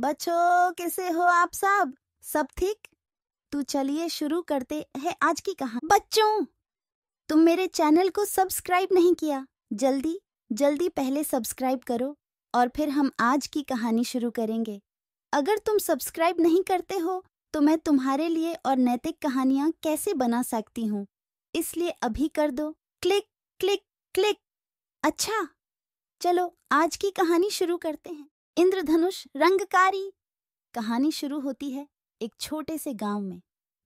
बच्चों कैसे हो आप सब सब ठीक तो चलिए शुरू करते हैं आज की कहानी बच्चों तुम मेरे चैनल को सब्सक्राइब नहीं किया जल्दी जल्दी पहले सब्सक्राइब करो और फिर हम आज की कहानी शुरू करेंगे अगर तुम सब्सक्राइब नहीं करते हो तो मैं तुम्हारे लिए और नैतिक कहानियाँ कैसे बना सकती हूँ इसलिए अभी कर दो क्लिक क्लिक क्लिक अच्छा चलो आज की कहानी शुरू करते हैं इंद्रधनुष रंगकारी कहानी शुरू होती है एक छोटे से गांव में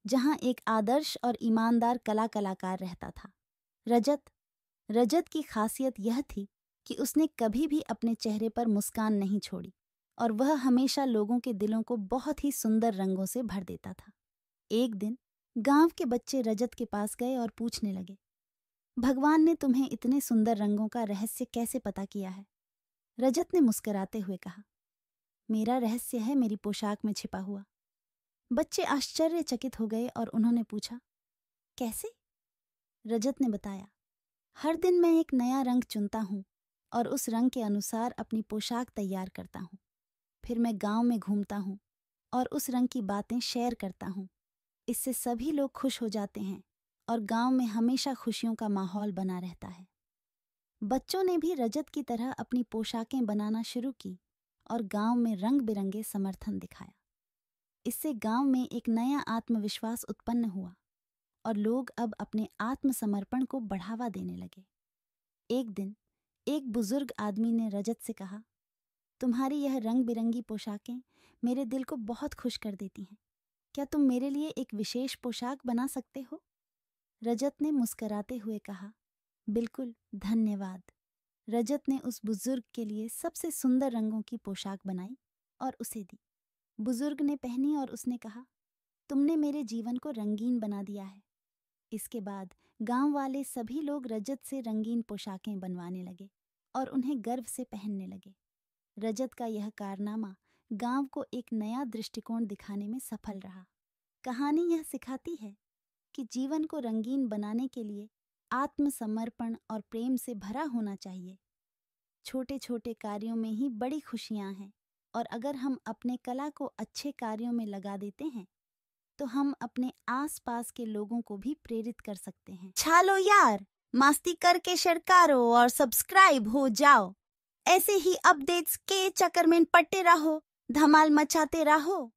जहां एक आदर्श और ईमानदार कला कलाकार रहता था रजत रजत की खासियत यह थी कि उसने कभी भी अपने चेहरे पर मुस्कान नहीं छोड़ी और वह हमेशा लोगों के दिलों को बहुत ही सुंदर रंगों से भर देता था एक दिन गांव के बच्चे रजत के पास गए और पूछने लगे भगवान ने तुम्हें इतने सुंदर रंगों का रहस्य कैसे पता किया है रजत ने मुस्कराते हुए कहा मेरा रहस्य है मेरी पोशाक में छिपा हुआ बच्चे आश्चर्यचकित हो गए और उन्होंने पूछा कैसे रजत ने बताया हर दिन मैं एक नया रंग चुनता हूँ और उस रंग के अनुसार अपनी पोशाक तैयार करता हूँ फिर मैं गांव में घूमता हूँ और उस रंग की बातें शेयर करता हूँ इससे सभी लोग खुश हो जाते हैं और गांव में हमेशा खुशियों का माहौल बना रहता है बच्चों ने भी रजत की तरह अपनी पोशाकें बनाना शुरू की और गांव में रंग बिरंगे समर्थन दिखाया इससे गांव में एक नया आत्मविश्वास उत्पन्न हुआ और लोग अब अपने आत्मसमर्पण को बढ़ावा देने लगे एक दिन एक बुजुर्ग आदमी ने रजत से कहा तुम्हारी यह रंग बिरंगी पोशाकें मेरे दिल को बहुत खुश कर देती हैं क्या तुम मेरे लिए एक विशेष पोशाक बना सकते हो रजत ने मुस्कराते हुए कहा बिल्कुल धन्यवाद रजत ने उस बुजुर्ग के लिए सबसे सुंदर रंगों की पोशाक बनाई और उसे दी बुजुर्ग ने पहनी और उसने कहा तुमने मेरे जीवन को रंगीन बना दिया है इसके बाद गांव वाले सभी लोग रजत से रंगीन पोशाकें बनवाने लगे और उन्हें गर्व से पहनने लगे रजत का यह कारनामा गांव को एक नया दृष्टिकोण दिखाने में सफल रहा कहानी यह सिखाती है कि जीवन को रंगीन बनाने के लिए आत्मसमर्पण और प्रेम से भरा होना चाहिए छोटे छोटे कार्यों में ही बड़ी खुशियां हैं और अगर हम अपने कला को अच्छे कार्यों में लगा देते हैं तो हम अपने आसपास के लोगों को भी प्रेरित कर सकते हैं छालो यार मास्ती करके शरकारो और सब्सक्राइब हो जाओ ऐसे ही अपडेट्स के चक्कर में पट्टे रहो धमाल मचाते रहो